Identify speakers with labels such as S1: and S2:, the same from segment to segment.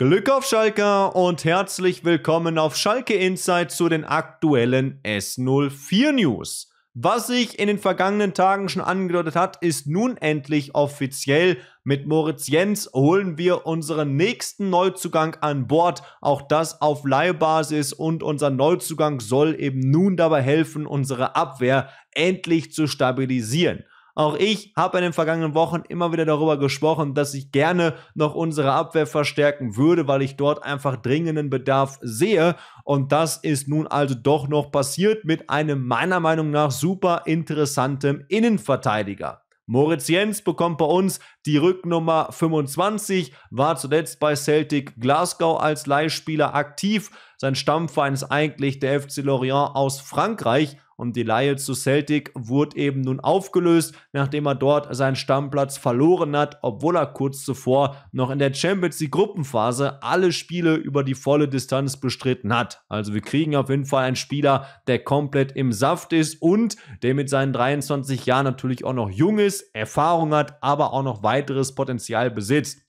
S1: Glück auf Schalke und herzlich willkommen auf Schalke Insight zu den aktuellen S04 News. Was sich in den vergangenen Tagen schon angedeutet hat, ist nun endlich offiziell. Mit Moritz Jens holen wir unseren nächsten Neuzugang an Bord, auch das auf Leihbasis und unser Neuzugang soll eben nun dabei helfen, unsere Abwehr endlich zu stabilisieren. Auch ich habe in den vergangenen Wochen immer wieder darüber gesprochen, dass ich gerne noch unsere Abwehr verstärken würde, weil ich dort einfach dringenden Bedarf sehe. Und das ist nun also doch noch passiert mit einem meiner Meinung nach super interessanten Innenverteidiger. Moritz Jens bekommt bei uns die Rücknummer 25, war zuletzt bei Celtic Glasgow als Leihspieler aktiv. Sein Stammverein ist eigentlich der FC Lorient aus Frankreich, und die Laie zu Celtic wurde eben nun aufgelöst, nachdem er dort seinen Stammplatz verloren hat, obwohl er kurz zuvor noch in der Champions League Gruppenphase alle Spiele über die volle Distanz bestritten hat. Also wir kriegen auf jeden Fall einen Spieler, der komplett im Saft ist und der mit seinen 23 Jahren natürlich auch noch jung ist, Erfahrung hat, aber auch noch weiteres Potenzial besitzt.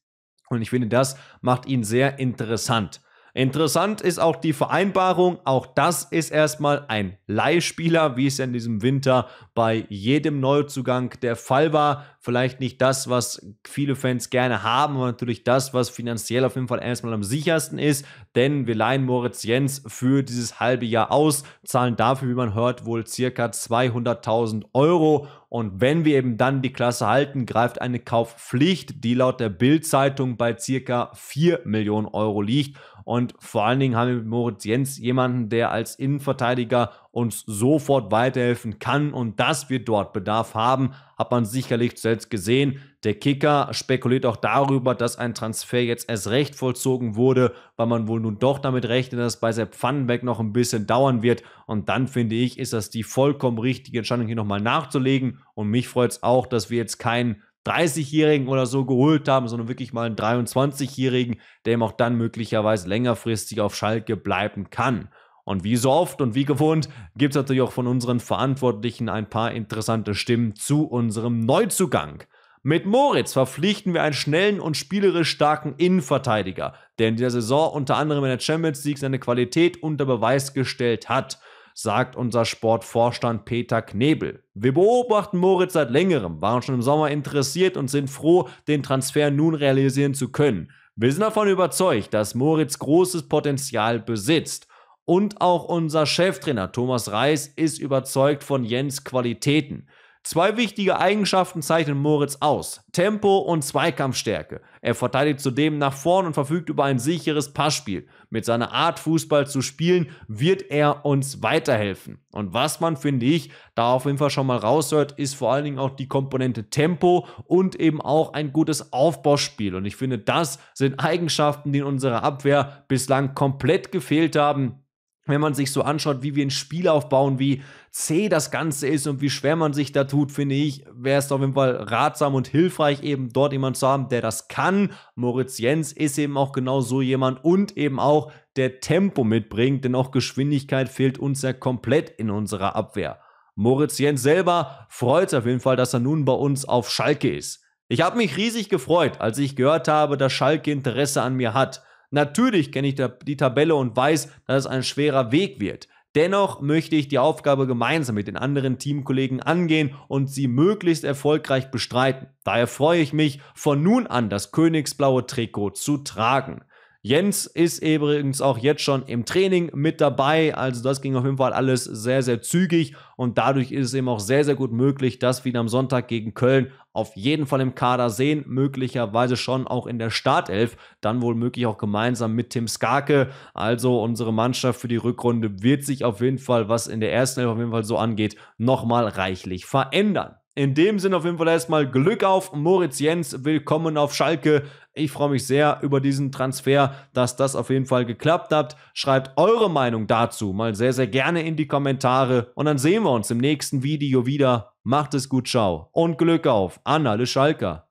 S1: Und ich finde, das macht ihn sehr interessant. Interessant ist auch die Vereinbarung. Auch das ist erstmal ein Leihspieler, wie es ja in diesem Winter bei jedem Neuzugang der Fall war vielleicht nicht das, was viele Fans gerne haben, aber natürlich das, was finanziell auf jeden Fall erstmal am sichersten ist, denn wir leihen Moritz Jens für dieses halbe Jahr aus, zahlen dafür, wie man hört, wohl circa 200.000 Euro und wenn wir eben dann die Klasse halten, greift eine Kaufpflicht, die laut der Bild-Zeitung bei circa 4 Millionen Euro liegt. Und vor allen Dingen haben wir mit Moritz Jens jemanden, der als Innenverteidiger uns sofort weiterhelfen kann und dass wir dort Bedarf haben, hat man sicherlich selbst gesehen. Der Kicker spekuliert auch darüber, dass ein Transfer jetzt erst recht vollzogen wurde, weil man wohl nun doch damit rechnet, dass es bei Sepp Pfannenbeck noch ein bisschen dauern wird. Und dann finde ich, ist das die vollkommen richtige Entscheidung, hier nochmal nachzulegen. Und mich freut es auch, dass wir jetzt keinen 30-Jährigen oder so geholt haben, sondern wirklich mal einen 23-Jährigen, der ihm auch dann möglicherweise längerfristig auf Schalke bleiben kann. Und wie so oft und wie gewohnt gibt es natürlich auch von unseren Verantwortlichen ein paar interessante Stimmen zu unserem Neuzugang. Mit Moritz verpflichten wir einen schnellen und spielerisch starken Innenverteidiger, der in dieser Saison unter anderem in der Champions League seine Qualität unter Beweis gestellt hat, sagt unser Sportvorstand Peter Knebel. Wir beobachten Moritz seit längerem, waren schon im Sommer interessiert und sind froh, den Transfer nun realisieren zu können. Wir sind davon überzeugt, dass Moritz großes Potenzial besitzt. Und auch unser Cheftrainer Thomas Reis ist überzeugt von Jens Qualitäten. Zwei wichtige Eigenschaften zeichnen Moritz aus. Tempo und Zweikampfstärke. Er verteidigt zudem nach vorn und verfügt über ein sicheres Passspiel. Mit seiner Art, Fußball zu spielen, wird er uns weiterhelfen. Und was man, finde ich, da auf jeden Fall schon mal raushört, ist vor allen Dingen auch die Komponente Tempo und eben auch ein gutes Aufbauspiel. Und ich finde, das sind Eigenschaften, die in unserer Abwehr bislang komplett gefehlt haben wenn man sich so anschaut, wie wir ein Spiel aufbauen, wie zäh das Ganze ist und wie schwer man sich da tut, finde ich, wäre es auf jeden Fall ratsam und hilfreich, eben dort jemanden zu haben, der das kann. Moritz Jens ist eben auch genau so jemand und eben auch der Tempo mitbringt, denn auch Geschwindigkeit fehlt uns ja komplett in unserer Abwehr. Moritz Jens selber freut sich auf jeden Fall, dass er nun bei uns auf Schalke ist. Ich habe mich riesig gefreut, als ich gehört habe, dass Schalke Interesse an mir hat. Natürlich kenne ich die Tabelle und weiß, dass es ein schwerer Weg wird. Dennoch möchte ich die Aufgabe gemeinsam mit den anderen Teamkollegen angehen und sie möglichst erfolgreich bestreiten. Daher freue ich mich, von nun an das königsblaue Trikot zu tragen. Jens ist übrigens auch jetzt schon im Training mit dabei. Also das ging auf jeden Fall alles sehr, sehr zügig und dadurch ist es eben auch sehr, sehr gut möglich, dass wir ihn am Sonntag gegen Köln auf jeden Fall im Kader sehen, möglicherweise schon auch in der Startelf, dann wohl möglich auch gemeinsam mit Tim Skarke. Also unsere Mannschaft für die Rückrunde wird sich auf jeden Fall, was in der ersten Elf auf jeden Fall so angeht, nochmal reichlich verändern. In dem Sinne auf jeden Fall erstmal Glück auf Moritz Jens, willkommen auf Schalke. Ich freue mich sehr über diesen Transfer, dass das auf jeden Fall geklappt hat. Schreibt eure Meinung dazu mal sehr, sehr gerne in die Kommentare und dann sehen wir uns im nächsten Video wieder. Macht es gut, ciao und Glück auf an alle Schalker.